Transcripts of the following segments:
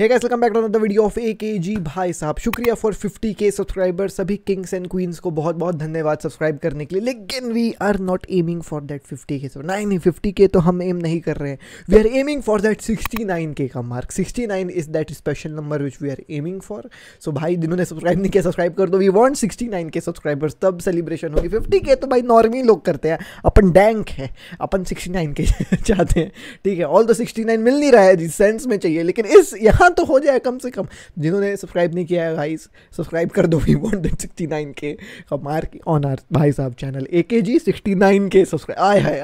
Hey guys welcome back to another video of A के G भाई साहब शुक्रिया फॉर 50 के सब्सक्राइबर सभी किंग्स एंड क्वींस को बहुत बहुत धन्यवाद सब्सक्राइब करने के लिए लेकिन we are not aiming for that 50 K नहीं नहीं 50 के तो हम एम नहीं कर रहे हैं we are aiming for that 69 K का mark 69 is that special number which we are aiming for so भाई जिन्होंने सब्सक्राइब नहीं किया सब्सक्राइब कर दो we want sixty K subscribers तब सेलिब्रेशन होगी फिफ्टी के तो भाई नॉर्मली लोग करते हैं अपन डैंक है अपन सिक्सटी के चाहते हैं ठीक है ऑल द सिक्सटी मिल नहीं रहा है जिस सेंस में चाहिए लेकिन इस यहाँ तो हो जाए कम से कम जिन्होंने सब्सक्राइब नहीं किया है भाई सब्सक्राइब कर दो we want that sixty nine K K on our भाई साहब चैनल ए के जी सिक्सटी नाइन के सब्सक्राइब आए hi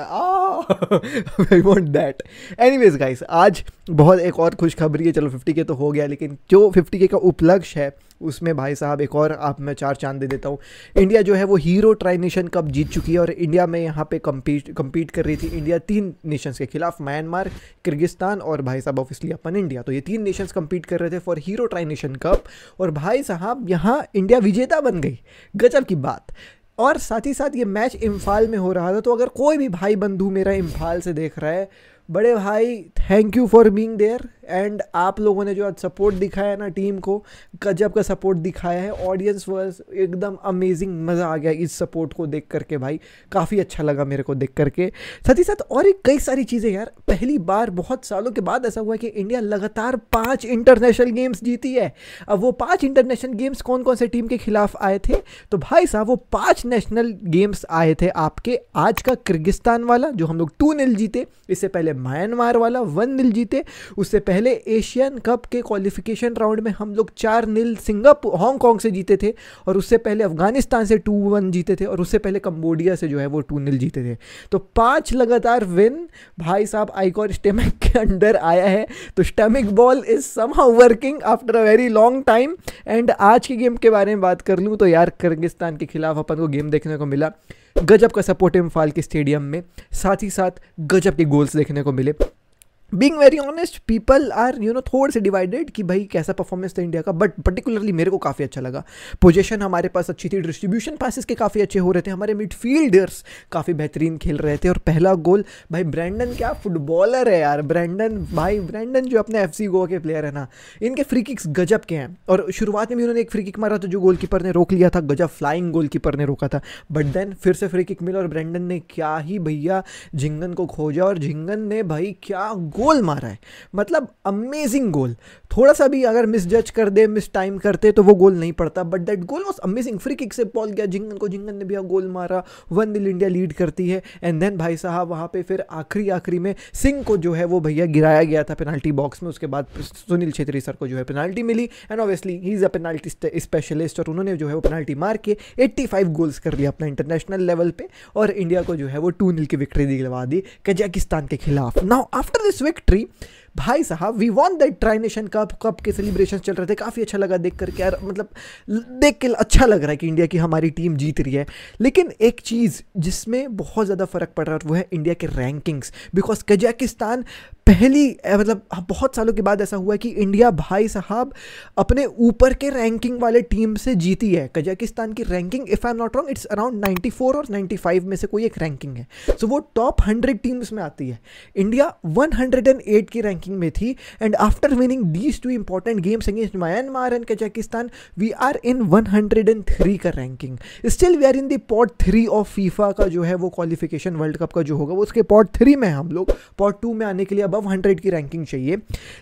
I want that anyways guys आज बहुत एक और खुशखबरी है चलो फिफ्टी के तो हो गया लेकिन जो फिफ्टी के का उपलक्ष्य है उसमें भाई साहब एक और आप मैं चार चांद दे देता हूँ इंडिया जो है वो हीरो ट्राई नेशन कप जीत चुकी है और इंडिया में यहाँ पे कम्पीट कम्पीट कर रही थी इंडिया तीन नेशंस के खिलाफ म्यांमार किर्गिस्तान और भाई साहब ऑफिसली अपन इंडिया तो ये तीन नेशंस कम्पीट कर रहे थे for Hero tri nation cup और भाई साहब यहाँ इंडिया विजेता बन गई गजब की बात और साथ ही साथ ये मैच इम्फाल में हो रहा था तो अगर कोई भी भाई बंधु मेरा इम्फाल से देख रहा है बड़े भाई thank you for being there and आप लोगों ने जो आज सपोर्ट दिखाया है ना टीम को गजब का सपोर्ट दिखाया है ऑडियंस वर्स एकदम अमेजिंग मज़ा आ गया इस सपोर्ट को देख करके भाई काफ़ी अच्छा लगा मेरे को देख करके साथ ही साथ और एक कई सारी चीज़ें यार पहली बार बहुत सालों के बाद ऐसा हुआ कि इंडिया लगातार पाँच इंटरनेशनल गेम्स जीती है अब वो पाँच इंटरनेशनल गेम्स कौन कौन से टीम के खिलाफ आए थे तो भाई साहब वो पाँच नेशनल गेम्स आए थे आपके आज का किर्गिस्तान वाला जो हम लोग टू नील जीते इससे पहले म्यांमार वाला वन नील जीते उससे पहले एशियन कप के क्वालिफिकेशन राउंड में हम लोग चार नील सिंगापुर हांगकॉन्ग से जीते थे और उससे पहले अफगानिस्तान से टू वन जीते थे और उससे पहले कम्बोडिया से जो है वो टू नील जीते थे तो पाँच लगातार विन भाई साहब आईकॉर स्टेमिक के अंडर आया है तो Stimac ball is somehow working after a very long time and आज के गेम के बारे में बात कर लूँ तो यार किर्गिस्तान के खिलाफ अपन को गेम देखने को मिला गजब का सपोर्ट इम्फाल के स्टेडियम में साथ ही साथ गजब के गोल्स देखने को मिले being very honest people are you know थोड़े से डिवाइडेड कि भाई कैसा परफॉर्मेंस था इंडिया का बट पर्टिकुलरली मेरे को काफ़ी अच्छा लगा पोजिशन हमारे पास अच्छी थी डिस्ट्रीब्यूशन पासिस के काफ़ी अच्छे हो रहे थे हमारे मिडफील्डर्स काफ़ी बेहतरीन खेल रहे थे और पहला गोल भाई ब्रैंडन क्या फुटबॉलर है यार ब्रैंडन भाई ब्रैंडन जो अपने एफ सी गोवा के प्लेयर है ना इनके फ्री किक्स गजब के हैं और शुरुआत में भी उन्होंने एक फ्री किक मारा था जो गोल कीपर ने रोक लिया था गजब फ्लाइंग गोल कीपर ने रोका था बट देन फिर से फ्री किक मिला और ब्रैंडन ने क्या ही भैया झिंगन को खोजा और झिंगन ने भाई क्या गोल मारा है मतलब अमेजिंग गोल थोड़ा सा भी अगर मिस जज कर दे मिस टाइम करते तो वो गोल नहीं पड़ता but that goal was amazing free kick से पॉल गया जिंगन को जिंगन ने भी गोल मारा वन दिल इंडिया लीड करती है एंड देन भाई साहब वहाँ पे फिर आखिरी आखिरी में सिंह को जो है वो भैया गिराया गया था पेनाल्टी बॉक्स में उसके बाद सुनील छेत्री सर को जो है पेनाल्टी मिली and obviously he is a penalty specialist और उन्होंने जो है वो पेनाल्टी मार के 85 गोल्स कर लिया अपना इंटरनेशनल लेवल पे और इंडिया को जो है वो टू नील की विक्ट्री दिलवा दी कजाकिस्तान के खिलाफ now after this Victory. tree भाई साहब we want that tri nation cup cup के सेलिब्रेशन चल रहे थे काफ़ी अच्छा लगा देख करके यार मतलब देख के अच्छा लग रहा है कि इंडिया की हमारी टीम जीत रही है लेकिन एक चीज़ जिसमें बहुत ज़्यादा फ़र्क पड़ रहा है वो है इंडिया के रैंकिंग्स बिकॉज कजाकिस्तान पहली मतलब बहुत सालों के बाद ऐसा हुआ है कि इंडिया भाई साहब अपने ऊपर के रैंकिंग वाले टीम से जीती है कजाकिस्तान की ranking if I am not wrong it's around 94 और 95 में से कोई एक रैंकिंग है सो so, वो टॉप 100 टीम्स में आती है इंडिया 108 की रैंकिंग रैंकिंग में थी and after winning these two important games against Myanmar and Kazakhstan we are in one hundred and three का ranking still we are in the pot three of FIFA का जो है वो qualification world cup का जो होगा वो उसके पॉट थ्री में हम लोग पॉट टू में आने के लिए अबव हंड्रेड की रैंकिंग चाहिए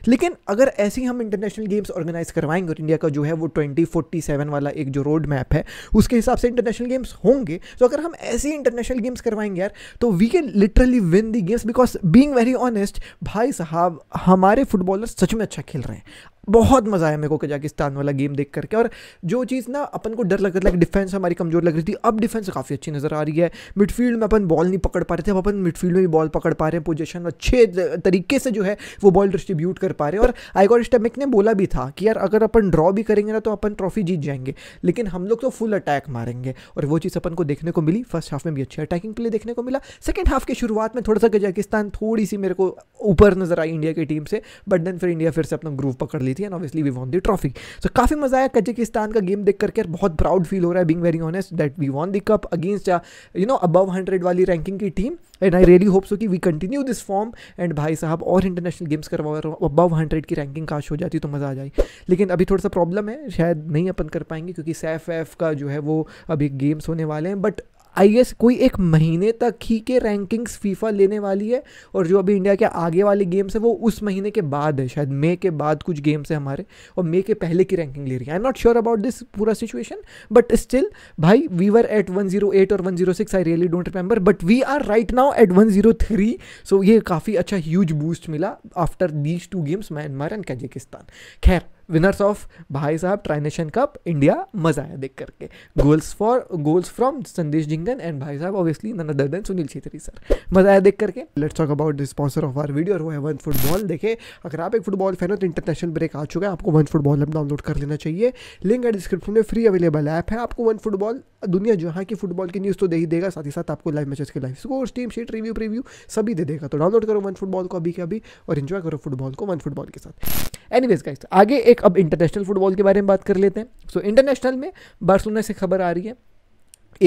लेकिन अगर ऐसे ही हम इंटरनेशनल गेम्स ऑर्गेनाइज करवाएंगे और इंडिया का जो है वो ट्वेंटी फोर्टी सेवन वाला एक जो रोड मैप है उसके हिसाब से इंटरनेशनल गेम्स होंगे तो अगर हम ऐसे ही इंटरनेशनल गेम्स करवाएंगे यार तो we can literally win the games because being very honest भाई साहब हमारे फुटबॉलर सच में अच्छा खेल रहे हैं बहुत मज़ा आया मेरे को कजाकिस्तान वाला गेम देख करके और जो चीज़ ना अपन को डर लग रहा था डिफेंस हमारी कमज़ोर लग रही थी अब डिफेंस काफ़ी अच्छी नज़र आ रही है मिडफील्ड में अपन बॉल नहीं पकड़ पा रहे थे अब अपन मिडफील्ड में भी बॉल पकड़ पा रहे हैं पोजिशन अच्छे तरीके से जो है वो बॉल डिस्ट्रीब्यूट कर पा रहे हैं और आईगॉड स्टेमिक ने बोला भी था कि यार अगर अपन ड्रॉ भी करेंगे ना तो अपन ट्रॉफी जीत जाएंगे लेकिन हम लोग तो फुल अटैक मारेंगे और वो चीज़ अपन को देखने को मिली फर्स्ट हाफ में भी अच्छी अटैकिंग प्ले देखने को मिला सेकेंड हाफ की शुरुआत में थोड़ा सा कजाकिस्तान थोड़ी सी मेरे को ऊपर नज़र आई इंडिया की टीम से बट देन फिर इंडिया फिर से अपना ग्रूव पकड़ लिया हुई थी and obviously we won the trophy so काफ़ी मजा आया कजिकिस्तान का गेम देख करके बहुत प्राउड फील हो रहा है being very honest that we won the cup against you know above hundred वाली रैंकिंग की team and I really hope so कि we continue this form and भाई साहब और इंटरनेशनल गेम्स करवा रहा हूँ अबव हंड्रेड की रैंकिंग काश हो जाती तो मज़ा आ जाए लेकिन अभी थोड़ा सा प्रॉब्लम है शायद नहीं अपन कर पाएंगे क्योंकि सैफ एफ का जो है वो अभी गेम्स होने वाले हैं बट आई गेस कोई एक महीने तक ही के रैंकिंग्स फीफा लेने वाली है और जो अभी इंडिया के आगे वाले गेम्स है वो उस महीने के बाद है शायद मे के बाद कुछ गेम्स है हमारे और मे के पहले की रैंकिंग ले रही है I am not sure about this पूरा सिचुएशन बट स्टिल भाई we were at one zero eight और one zero six I really don't remember but we are right now at one zero three so ये काफ़ी अच्छा huge boost मिला after these two games Myanmar and Kazakhstan खैर winners of भाई साहब ट्राइनेशन cup India मजा आया देख करके गोल्स फॉर गोल्स फ्रॉम संदेश जिंगन एंड भाई साहब obviously none other than Sunil Chhetri sir मजा आया देख करके let's talk about the sponsor of our video और वो है वन फुटबॉल देखे अगर आप एक फुटबॉल फैन हो तो इंटरनेशनल ब्रेक आ चुका है आपको वन फुटबॉल ऐप डाउनलोड कर लेना चाहिए लिंक है डिस्क्रिप्शन में फ्री अवेलेबल ऐप है आपको वन फुटबॉल दुनिया जहाँ की फुटबॉल की न्यूज़ तो दे ही देगा साथ ही साथ आपको लाइव मैचेस के live scores team sheet review preview सभी दे देगा तो डाउनलोड करो वन फुटबॉल को अभी के अभी और इन्जॉय करो फुटबॉल को वन फुटबॉल के साथ एनीवेज गाइस आगे एक अब इंटरनेशनल फुटबॉल के बारे में बात कर लेते हैं सो so, इंटरनेशनल में बार्सलोना से खबर आ रही है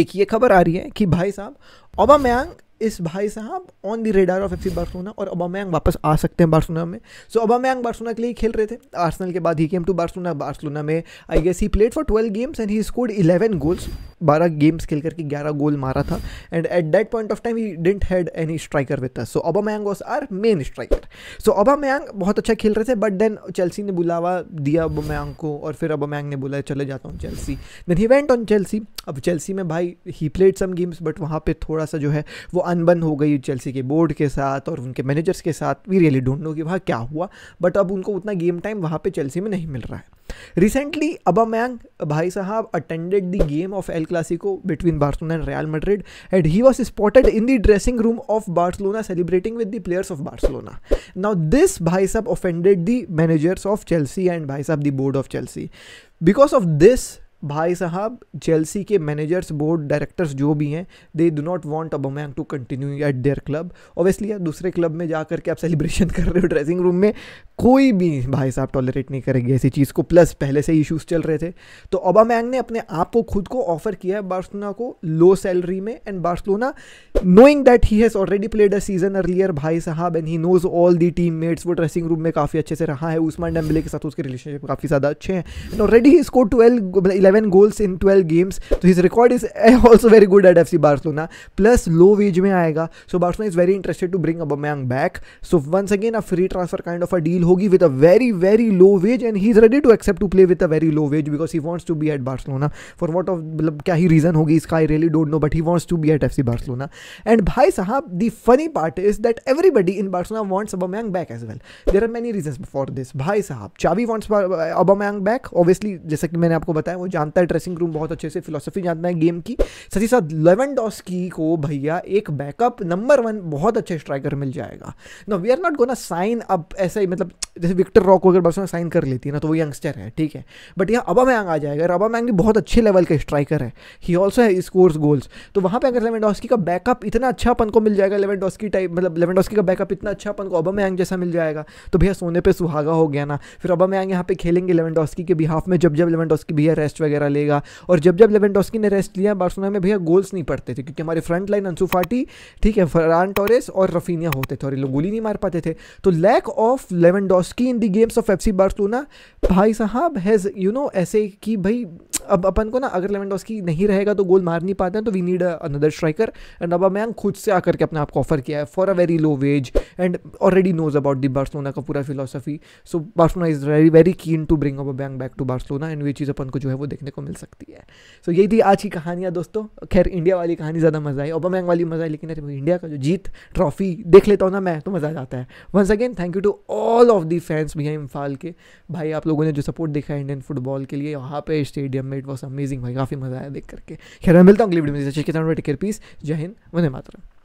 एक ये खबर आ रही है कि भाई साहब ओबामयांग इस भाई साहब on the radar of FC Barcelona और ओबामयांग वापस आ सकते हैं बार्सोना में सो ओबामयांग बार्सोना के लिए खेल रहे थे आर्सनल के बाद ही केम टू बार्सोना बार्सोना में I guess he played for twelve games and he scored eleven goals बारह गेम्स खेल करके ग्यारह गोल मारा था and at that point of time he didn't had any striker with so Aubameyang was our main striker so Aubameyang बहुत अच्छा खेल रहे थे बट देन चेल्सी ने बुलावा दिया ओबामयांग को और फिर ओबामयांग ने बोला चले जाता हूँ Chelsea then he went on Chelsea अब चेल्सी में भाई he played some games but वहाँ पर थोड़ा सा जो है वो अनबन हो गई चेल्सी के बोर्ड के साथ और उनके मैनेजर्स के साथ वी रियली डोंट नो कि वहाँ क्या हुआ बट अब उनको उतना गेम टाइम वहाँ पे चेल्सी में नहीं मिल रहा है रिसेंटली अबामैंग भाई साहब attended the game of El Clasico between Barcelona and Real Madrid and he was spotted in the dressing room of Barcelona celebrating with the players of Barcelona now this भाई साहब offended the managers of Chelsea and भाई साहब the board of Chelsea because of this भाई साहब jealousy के managers board directors जो भी हैं they do not want Aubameyang to continue at their club obviously आप दूसरे क्लब में जा करके आप सेलिब्रेशन कर रहे हो ड्रेसिंग रूम में कोई भी भाई साहब टॉलरेट नहीं करेंगे ऐसी चीज़ को प्लस पहले से इशूज़ चल रहे थे तो ओबामैंग ने अपने आप को खुद को ऑफर किया है बार्सलोना को लो सैलरी में and Barcelona knowing that he has already played a season earlier भाई साहब and he knows all the team mates वो ड्रेसिंग रूम में काफ़ी अच्छे से रहा है उस्मान डेम्बले के साथ उसके रिलेशनशिप काफ़ी ज़्यादा अच्छे हैं ऑलरेडी ही score twelve 11 goals in twelve games तो his record is also very good at F C Barcelona plus low wage में आएगा so Barcelona is very interested to bring अब मैंग back so once again a free transfer kind of a deal होगी with a very very low wage and he is ready to accept to play with a very low wage because he wants to be at Barcelona for what of मतलब क्या ही reason होगी इसका I really don't know but he wants to be at F C Barcelona and भाई साहब the funny part is that everybody in Barcelona wants अब मैंग back as well there are many reason for this भाई साहब चावी wants अब मैंग back obviously जैसे कि मैंने आपको बताया वो जानता है ड्रेसिंग रूम बहुत अच्छे से फिलोसफी जानता है गेम की साथ ही साथ लेवन को भैया एक बैकअप नंबर वन बहुत अच्छे स्ट्राइकर मिल जाएगा no we are not gonna sign up ऐसा ही मतलब जैसे विक्टर रॉक वगैरह में साइन कर लेती है ना तो वो यंगस्टर है ठीक है बट यहाँ अबा मैंग आ जाएगा अबा मैंग भी बहुत अच्छे लेवल का स्ट्राइकर है ही ऑल्सो है स्कोर्स गोल्स तो वहाँ पर अगर लेवेंडोस्की का बैकअप इतना अच्छा अपन को मिल जाएगा लेवेंडोस्की टाइप मतलब लेवेंडोस्की का बैकअप इतना अच्छा अपन को अबा मैंग जैसा मिल जाएगा तो भैया सोने पर सुहागा हो गया ना फिर अबा मैंग यहाँ पे खेलेंगे लेवेंडोस्की के बिहाफ में जब जब लेवेंडोस्की भैया रेस्ट वगैरह लेगा और जब जब लेवेंडोस्की ने रेस्ट लिया बार्सोना में भैया गोल्स नहीं पड़ते थे क्योंकि हमारे फ्रंट लाइन अंसू फाटी ठीक है फरान टोरेस और रफीनिया होते थे और ये लोग गोली नहीं मार पाते थे तो lack of Lewandowski Koski in the games of FC Barcelona भाई साहब हैज़ यू नो ऐसे कि भाई अब अपन को ना अगर लेवेंडोस्की नहीं रहेगा तो गोल मार नहीं पाते हैं तो we need another striker and Aubameyang खुद से आकर के अपने आप को ऑफर किया है for a very low wage and already knows about the Barcelona का पूरा philosophy so Barcelona is very very keen to bring Aubameyang back to Barcelona and वे चीज़ अपन को जो है वो देखने को मिल सकती है सो so, यही थी आज की कहानियाँ दोस्तों खैर इंडिया वाली कहानी ज़्यादा मज़ा आई ओबा मैंग वाली मज़ा आई लेकिन अरे इंडिया का जो जीत ट्रॉफी देख लेता हूँ ना मैं तो मज़ा आ जाता है once again thank you to all of the the fans हैं इम्फाल के भाई आप लोगों ने जो सपोर्ट देखा है इंडियन फुटबॉल के लिए वहाँ पे स्टेडियम में इट वॉज अमेजिंग भाई काफ़ी मज़ा आया देख करके खैर मैं मिलता हूँ अगली वीडियो में टेक पीस जय हिंद वंदे मातरम